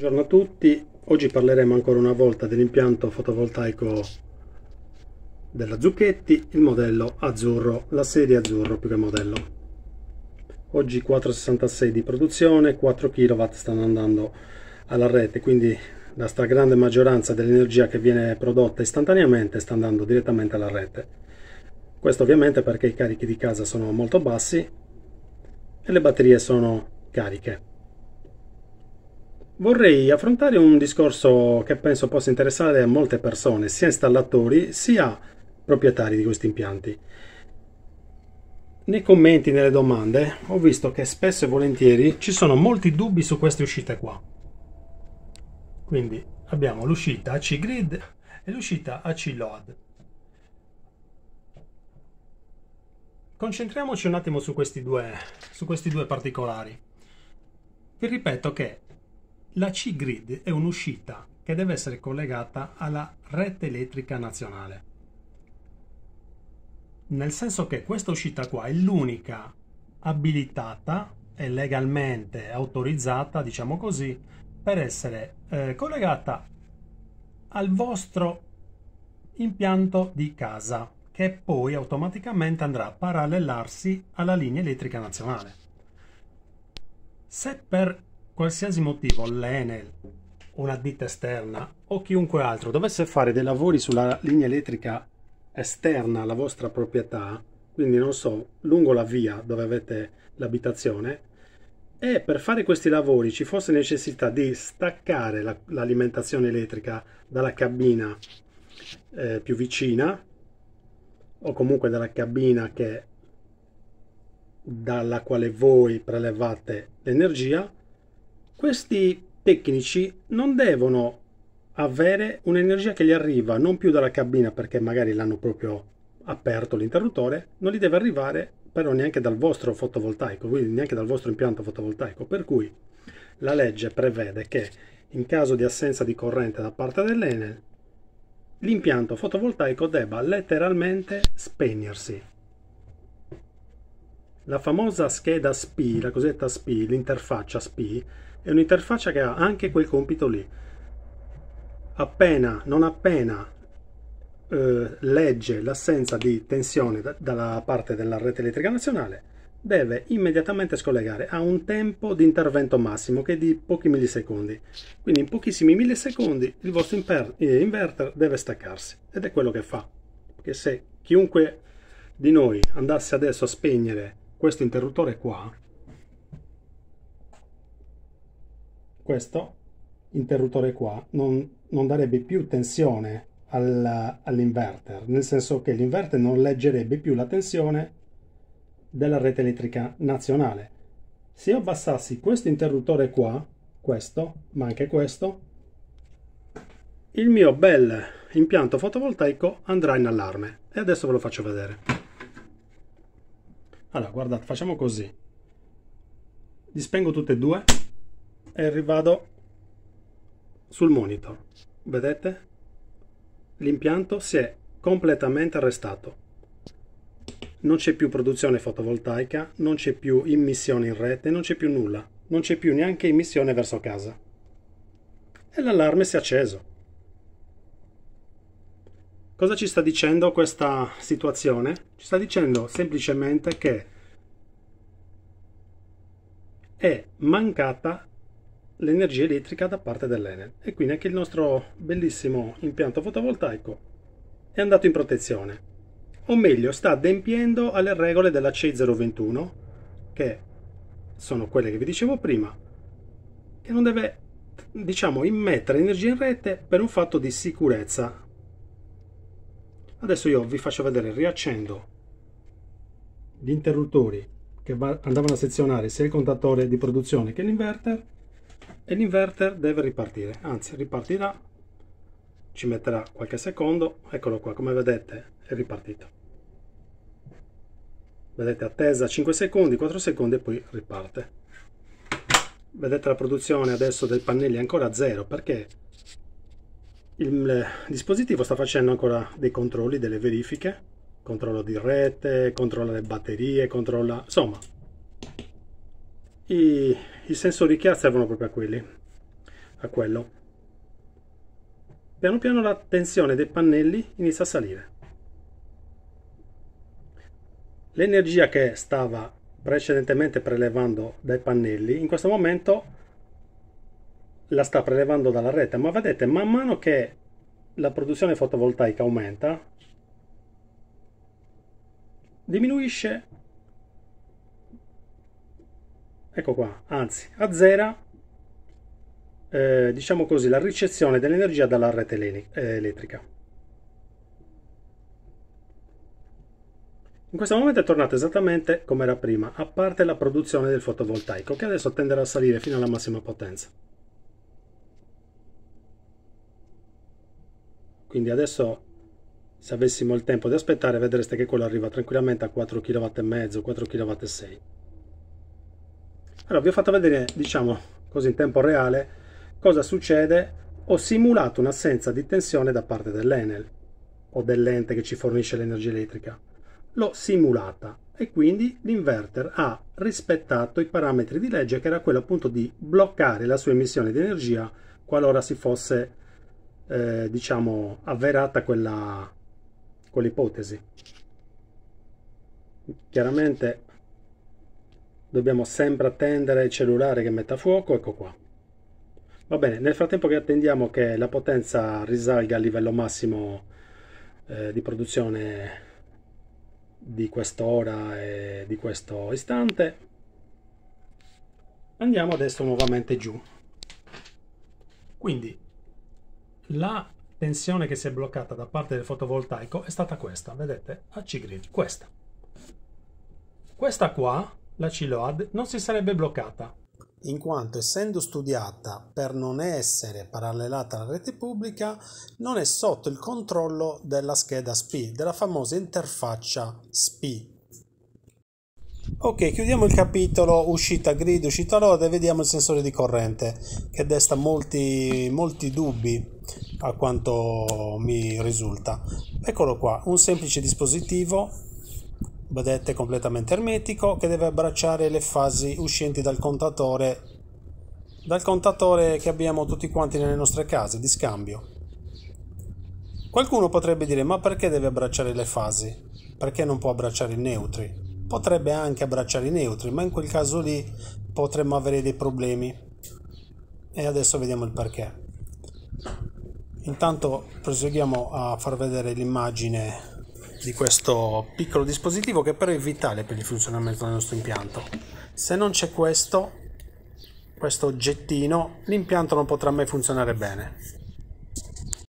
Buongiorno a tutti, oggi parleremo ancora una volta dell'impianto fotovoltaico della Zucchetti, il modello azzurro, la serie azzurro più che modello. Oggi 4,66 di produzione, 4 kW stanno andando alla rete, quindi la stragrande maggioranza dell'energia che viene prodotta istantaneamente sta andando direttamente alla rete. Questo ovviamente perché i carichi di casa sono molto bassi e le batterie sono cariche. Vorrei affrontare un discorso che penso possa interessare a molte persone, sia installatori sia proprietari di questi impianti. Nei commenti, nelle domande, ho visto che spesso e volentieri ci sono molti dubbi su queste uscite qua. Quindi abbiamo l'uscita AC Grid e l'uscita AC Load. Concentriamoci un attimo su questi due, su questi due particolari. Vi ripeto che la C-Grid è un'uscita che deve essere collegata alla rete elettrica nazionale. Nel senso che questa uscita qua è l'unica abilitata e legalmente autorizzata, diciamo così, per essere eh, collegata al vostro impianto di casa che poi automaticamente andrà a parallelarsi alla linea elettrica nazionale. Se per qualsiasi motivo l'Enel, una ditta esterna o chiunque altro dovesse fare dei lavori sulla linea elettrica esterna alla vostra proprietà, quindi non so, lungo la via dove avete l'abitazione, e per fare questi lavori ci fosse necessità di staccare la, l'alimentazione elettrica dalla cabina eh, più vicina o comunque dalla cabina che, dalla quale voi prelevate l'energia questi tecnici non devono avere un'energia che gli arriva non più dalla cabina perché magari l'hanno proprio aperto l'interruttore, non gli deve arrivare però neanche dal vostro fotovoltaico, quindi neanche dal vostro impianto fotovoltaico, per cui la legge prevede che in caso di assenza di corrente da parte dell'Enel l'impianto fotovoltaico debba letteralmente spegnersi. La famosa scheda SPI, la cosiddetta SPI, l'interfaccia SPI, è un'interfaccia che ha anche quel compito lì. Appena, non appena eh, legge l'assenza di tensione da, dalla parte della rete elettrica nazionale, deve immediatamente scollegare a un tempo di intervento massimo che è di pochi millisecondi. Quindi in pochissimi millisecondi il vostro eh, inverter deve staccarsi ed è quello che fa. Perché se chiunque di noi andasse adesso a spegnere questo interruttore qua, questo interruttore qua non, non darebbe più tensione al, all'inverter, nel senso che l'inverter non leggerebbe più la tensione della rete elettrica nazionale. Se io abbassassi questo interruttore qua, questo, ma anche questo, il mio bel impianto fotovoltaico andrà in allarme e adesso ve lo faccio vedere. Allora, guardate, facciamo così. Li spengo tutte e due e rivado sul monitor. Vedete? L'impianto si è completamente arrestato. Non c'è più produzione fotovoltaica, non c'è più immissione in rete, non c'è più nulla. Non c'è più neanche immissione verso casa. E l'allarme si è acceso. Cosa ci sta dicendo questa situazione? Ci sta dicendo semplicemente che è mancata l'energia elettrica da parte dell'Enel e quindi anche il nostro bellissimo impianto fotovoltaico è andato in protezione o meglio sta adempiendo alle regole della C021 che sono quelle che vi dicevo prima che non deve diciamo immettere energia in rete per un fatto di sicurezza adesso io vi faccio vedere riaccendo gli interruttori che andavano a sezionare sia il contattore di produzione che l'inverter e l'inverter deve ripartire, anzi ripartirà, ci metterà qualche secondo, eccolo qua, come vedete è ripartito. Vedete attesa 5 secondi, 4 secondi e poi riparte. Vedete la produzione adesso dei pannelli è ancora a zero perché il dispositivo sta facendo ancora dei controlli, delle verifiche, controllo di rete, controlla le batterie, controlla, insomma i, i sensori che ha servono proprio a quelli, a quello. Piano piano la tensione dei pannelli inizia a salire. L'energia che stava precedentemente prelevando dai pannelli, in questo momento la sta prelevando dalla rete, ma vedete, man mano che la produzione fotovoltaica aumenta, diminuisce ecco qua, anzi, azzera eh, diciamo così, la ricezione dell'energia dalla rete eh, elettrica. In questo momento è tornata esattamente come era prima, a parte la produzione del fotovoltaico, che adesso tenderà a salire fino alla massima potenza. Quindi adesso, se avessimo il tempo di aspettare, vedreste che quello arriva tranquillamente a 4,5 kW, 4,6 kW. Allora vi ho fatto vedere, diciamo così in tempo reale, cosa succede. Ho simulato un'assenza di tensione da parte dell'Enel o dell'ente che ci fornisce l'energia elettrica. L'ho simulata e quindi l'inverter ha rispettato i parametri di legge che era quello appunto di bloccare la sua emissione di energia qualora si fosse eh, diciamo avverata quella quell'ipotesi chiaramente dobbiamo sempre attendere il cellulare che metta fuoco, ecco qua. Va bene, nel frattempo che attendiamo che la potenza risalga al livello massimo eh, di produzione di quest'ora e di questo istante, andiamo adesso nuovamente giù. Quindi la tensione che si è bloccata da parte del fotovoltaico è stata questa, vedete, a C-grid, questa. Questa qua la Ciload non si sarebbe bloccata. In quanto essendo studiata per non essere parallelata alla rete pubblica, non è sotto il controllo della scheda SPI, della famosa interfaccia SPI. Ok, chiudiamo il capitolo uscita grid, uscita load e vediamo il sensore di corrente che desta molti, molti dubbi a quanto mi risulta. Eccolo qua, un semplice dispositivo vedete completamente ermetico che deve abbracciare le fasi uscenti dal contatore dal contatore che abbiamo tutti quanti nelle nostre case di scambio qualcuno potrebbe dire ma perché deve abbracciare le fasi perché non può abbracciare i neutri potrebbe anche abbracciare i neutri ma in quel caso lì potremmo avere dei problemi e adesso vediamo il perché intanto proseguiamo a far vedere l'immagine di questo piccolo dispositivo che però è vitale per il funzionamento del nostro impianto. Se non c'è questo, questo oggettino, l'impianto non potrà mai funzionare bene.